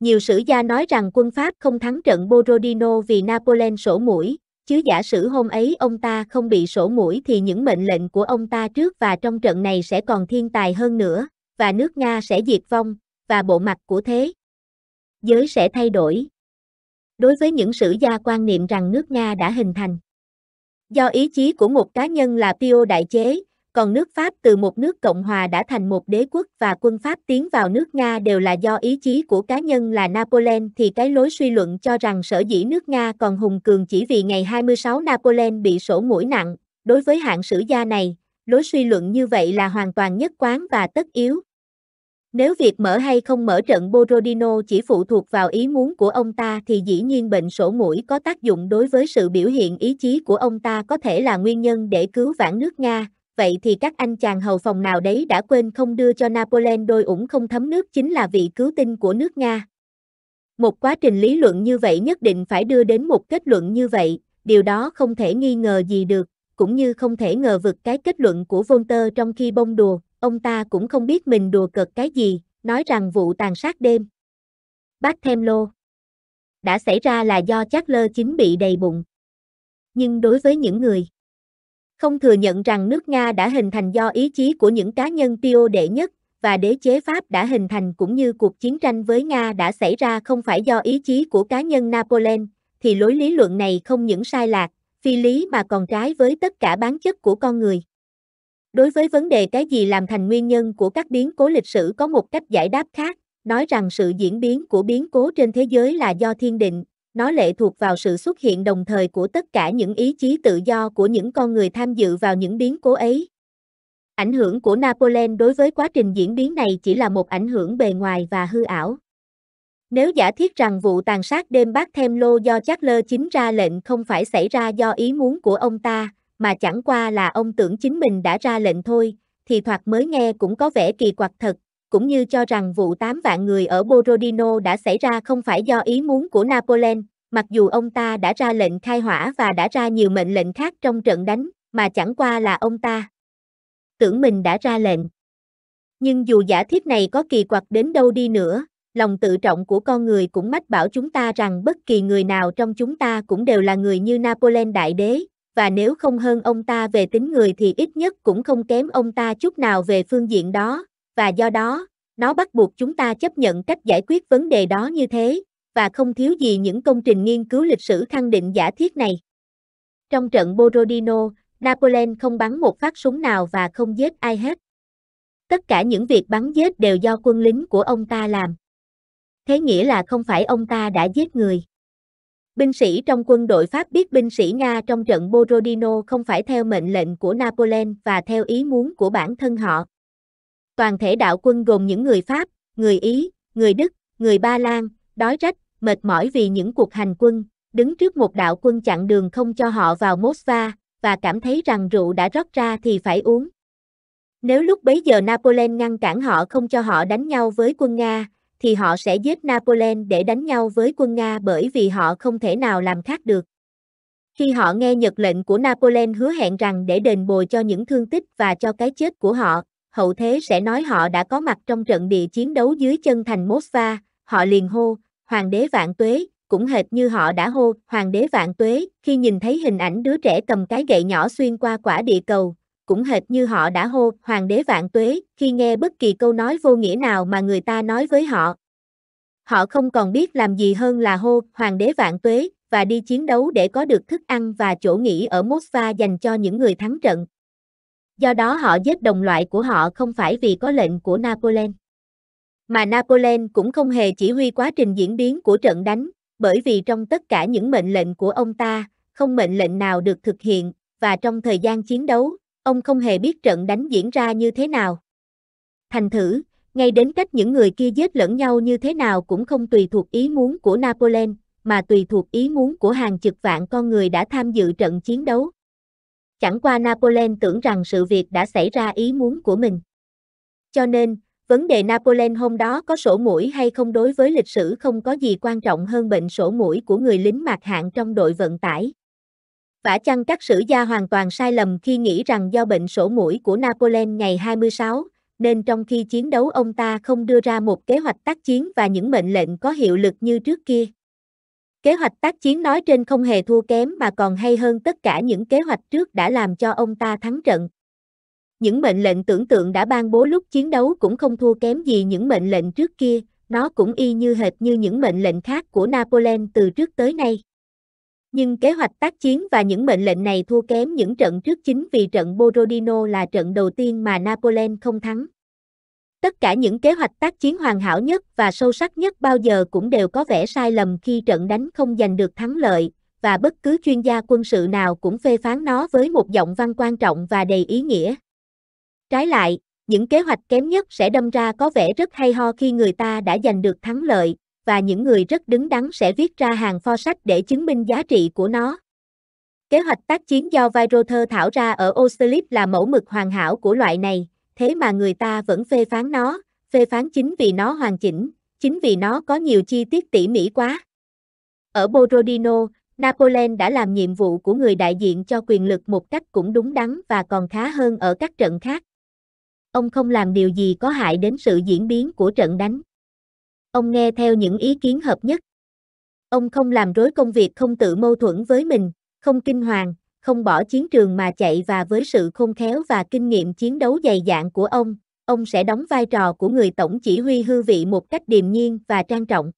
Nhiều sử gia nói rằng quân Pháp không thắng trận Borodino vì Napoleon sổ mũi, chứ giả sử hôm ấy ông ta không bị sổ mũi thì những mệnh lệnh của ông ta trước và trong trận này sẽ còn thiên tài hơn nữa, và nước Nga sẽ diệt vong, và bộ mặt của thế. Giới sẽ thay đổi. Đối với những sử gia quan niệm rằng nước Nga đã hình thành. Do ý chí của một cá nhân là Pio Đại Chế, còn nước Pháp từ một nước Cộng hòa đã thành một đế quốc và quân Pháp tiến vào nước Nga đều là do ý chí của cá nhân là Napoleon thì cái lối suy luận cho rằng sở dĩ nước Nga còn hùng cường chỉ vì ngày 26 Napoleon bị sổ mũi nặng, đối với hạng sử gia này, lối suy luận như vậy là hoàn toàn nhất quán và tất yếu. Nếu việc mở hay không mở trận Borodino chỉ phụ thuộc vào ý muốn của ông ta thì dĩ nhiên bệnh sổ mũi có tác dụng đối với sự biểu hiện ý chí của ông ta có thể là nguyên nhân để cứu vãn nước Nga, vậy thì các anh chàng hầu phòng nào đấy đã quên không đưa cho Napoleon đôi ủng không thấm nước chính là vị cứu tinh của nước Nga. Một quá trình lý luận như vậy nhất định phải đưa đến một kết luận như vậy, điều đó không thể nghi ngờ gì được, cũng như không thể ngờ vực cái kết luận của Volter trong khi bông đùa, ông ta cũng không biết mình đùa cợt cái gì, nói rằng vụ tàn sát đêm. Bác Thêm Lô đã xảy ra là do Charles chính bị đầy bụng. Nhưng đối với những người không thừa nhận rằng nước Nga đã hình thành do ý chí của những cá nhân tiêu đệ nhất, và đế chế Pháp đã hình thành cũng như cuộc chiến tranh với Nga đã xảy ra không phải do ý chí của cá nhân Napoleon, thì lối lý luận này không những sai lạc, phi lý mà còn trái với tất cả bản chất của con người. Đối với vấn đề cái gì làm thành nguyên nhân của các biến cố lịch sử có một cách giải đáp khác, nói rằng sự diễn biến của biến cố trên thế giới là do thiên định, nó lệ thuộc vào sự xuất hiện đồng thời của tất cả những ý chí tự do của những con người tham dự vào những biến cố ấy. Ảnh hưởng của Napoleon đối với quá trình diễn biến này chỉ là một ảnh hưởng bề ngoài và hư ảo. Nếu giả thiết rằng vụ tàn sát đêm bác thêm lô do Lơ chính ra lệnh không phải xảy ra do ý muốn của ông ta, mà chẳng qua là ông tưởng chính mình đã ra lệnh thôi, thì thoạt mới nghe cũng có vẻ kỳ quặc thật, cũng như cho rằng vụ 8 vạn người ở Borodino đã xảy ra không phải do ý muốn của Napoleon, mặc dù ông ta đã ra lệnh khai hỏa và đã ra nhiều mệnh lệnh khác trong trận đánh, mà chẳng qua là ông ta tưởng mình đã ra lệnh. Nhưng dù giả thiết này có kỳ quặc đến đâu đi nữa, lòng tự trọng của con người cũng mách bảo chúng ta rằng bất kỳ người nào trong chúng ta cũng đều là người như Napoleon Đại Đế, và nếu không hơn ông ta về tính người thì ít nhất cũng không kém ông ta chút nào về phương diện đó, và do đó, nó bắt buộc chúng ta chấp nhận cách giải quyết vấn đề đó như thế, và không thiếu gì những công trình nghiên cứu lịch sử khẳng định giả thiết này. Trong trận Borodino, Napoleon không bắn một phát súng nào và không giết ai hết. Tất cả những việc bắn giết đều do quân lính của ông ta làm. Thế nghĩa là không phải ông ta đã giết người. Binh sĩ trong quân đội Pháp biết binh sĩ Nga trong trận Borodino không phải theo mệnh lệnh của Napoleon và theo ý muốn của bản thân họ. Toàn thể đạo quân gồm những người Pháp, người Ý, người Đức, người Ba Lan, đói rách, mệt mỏi vì những cuộc hành quân, đứng trước một đạo quân chặn đường không cho họ vào Moskva, và cảm thấy rằng rượu đã rót ra thì phải uống. Nếu lúc bấy giờ Napoleon ngăn cản họ không cho họ đánh nhau với quân Nga, thì họ sẽ giết Napoleon để đánh nhau với quân Nga bởi vì họ không thể nào làm khác được. Khi họ nghe nhật lệnh của Napoleon hứa hẹn rằng để đền bồi cho những thương tích và cho cái chết của họ, hậu thế sẽ nói họ đã có mặt trong trận địa chiến đấu dưới chân thành Mosva, họ liền hô, Hoàng đế vạn tuế, cũng hệt như họ đã hô, Hoàng đế vạn tuế, khi nhìn thấy hình ảnh đứa trẻ cầm cái gậy nhỏ xuyên qua quả địa cầu, cũng hệt như họ đã hô, Hoàng đế vạn tuế, khi nghe bất kỳ câu nói vô nghĩa nào mà người ta nói với họ. Họ không còn biết làm gì hơn là hô, Hoàng đế vạn tuế, và đi chiến đấu để có được thức ăn và chỗ nghỉ ở Mosva dành cho những người thắng trận do đó họ giết đồng loại của họ không phải vì có lệnh của Napoleon. Mà Napoleon cũng không hề chỉ huy quá trình diễn biến của trận đánh, bởi vì trong tất cả những mệnh lệnh của ông ta, không mệnh lệnh nào được thực hiện, và trong thời gian chiến đấu, ông không hề biết trận đánh diễn ra như thế nào. Thành thử, ngay đến cách những người kia giết lẫn nhau như thế nào cũng không tùy thuộc ý muốn của Napoleon, mà tùy thuộc ý muốn của hàng chục vạn con người đã tham dự trận chiến đấu. Chẳng qua Napoleon tưởng rằng sự việc đã xảy ra ý muốn của mình. Cho nên, vấn đề Napoleon hôm đó có sổ mũi hay không đối với lịch sử không có gì quan trọng hơn bệnh sổ mũi của người lính mạc hạng trong đội vận tải. Vả chăng các sử gia hoàn toàn sai lầm khi nghĩ rằng do bệnh sổ mũi của Napoleon ngày 26, nên trong khi chiến đấu ông ta không đưa ra một kế hoạch tác chiến và những mệnh lệnh có hiệu lực như trước kia. Kế hoạch tác chiến nói trên không hề thua kém mà còn hay hơn tất cả những kế hoạch trước đã làm cho ông ta thắng trận. Những mệnh lệnh tưởng tượng đã ban bố lúc chiến đấu cũng không thua kém gì những mệnh lệnh trước kia, nó cũng y như hệt như những mệnh lệnh khác của Napoleon từ trước tới nay. Nhưng kế hoạch tác chiến và những mệnh lệnh này thua kém những trận trước chính vì trận Borodino là trận đầu tiên mà Napoleon không thắng. Tất cả những kế hoạch tác chiến hoàn hảo nhất và sâu sắc nhất bao giờ cũng đều có vẻ sai lầm khi trận đánh không giành được thắng lợi, và bất cứ chuyên gia quân sự nào cũng phê phán nó với một giọng văn quan trọng và đầy ý nghĩa. Trái lại, những kế hoạch kém nhất sẽ đâm ra có vẻ rất hay ho khi người ta đã giành được thắng lợi, và những người rất đứng đắn sẽ viết ra hàng pho sách để chứng minh giá trị của nó. Kế hoạch tác chiến do Virother thảo ra ở Austerlitz là mẫu mực hoàn hảo của loại này, thế mà người ta vẫn phê phán nó, phê phán chính vì nó hoàn chỉnh, chính vì nó có nhiều chi tiết tỉ mỉ quá. Ở Borodino, Napoleon đã làm nhiệm vụ của người đại diện cho quyền lực một cách cũng đúng đắn và còn khá hơn ở các trận khác. Ông không làm điều gì có hại đến sự diễn biến của trận đánh. Ông nghe theo những ý kiến hợp nhất. Ông không làm rối công việc không tự mâu thuẫn với mình, không kinh hoàng, không bỏ chiến trường mà chạy và với sự khôn khéo và kinh nghiệm chiến đấu dày dạn của ông, ông sẽ đóng vai trò của người tổng chỉ huy hư vị một cách điềm nhiên và trang trọng.